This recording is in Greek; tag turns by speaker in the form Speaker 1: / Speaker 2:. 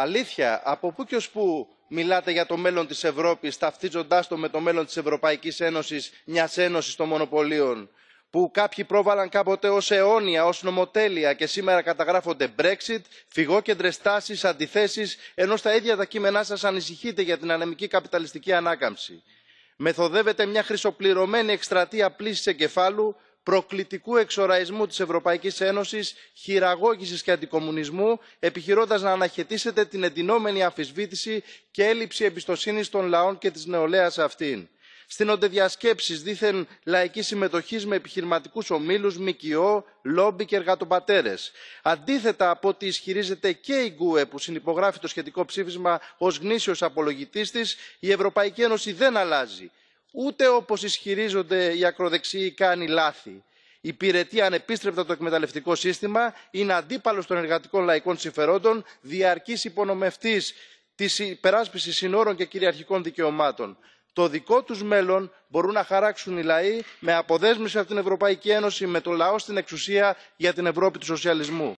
Speaker 1: αλήθεια από πού και ως πού μιλάτε για το μέλλον της ευρώπης ταυτίζοντάς το με το μέλλον της ευρωπαϊκής ένωσης μιας ένωσης των μονοπωλίων που κάποιοι πρόβαλαν κάποτε ως αιώνια ως νομοτέλεια και σήμερα καταγράφονται brexit φυγόκεντρες τάσεις αντιθέσεις ενώ στα ίδια τα κείμενά σας ανησυχείτε για την ανεμική καπιταλιστική ανάκαμψη. μεθοδεύεται μια χρυσοπληρωμένη εκστρατεία πλήση εγκεφάλου προκλητικού εξοραϊσμού της ευρωπαϊκής ένωσης χειραγώγησης και αντικομουνισμού επιχειρώντας να αναχαιτήσετε την εντυνόμενη αφισβήτηση και έλλειψη εμπιστοσύνης των λαών και της νεολαίας αυτήν. στείνονται διασκέψει δίθεν λαϊκή συμμετοχή με επιχειρηματικούς ομίλους ΜΚΟ, λόμπι και εργατοπατέρες. αντίθετα από ό,τι ισχυρίζεται και η ΚΟΕ που συνυπογράφει το σχετικό ψήφισμα ως γνήσιος απολογητής της, η ευρωπαϊκή ένωση δεν αλλάζει ούτε όπως ισχυρίζονται οι ακροδεξιοί κάνει λάθη. Υπηρετεί ανεπίστρεπτα το εκμεταλλευτικό σύστημα, είναι αντίπαλος των εργατικών λαϊκών συμφερόντων, διαρκής υπονομευτής της υπεράσπισης συνόρων και κυριαρχικών δικαιωμάτων. Το δικό τους μέλλον μπορούν να χαράξουν οι λαοί με αποδέσμευση από την Ευρωπαϊκή Ένωση, με το λαό στην εξουσία για την Ευρώπη του σοσιαλισμού.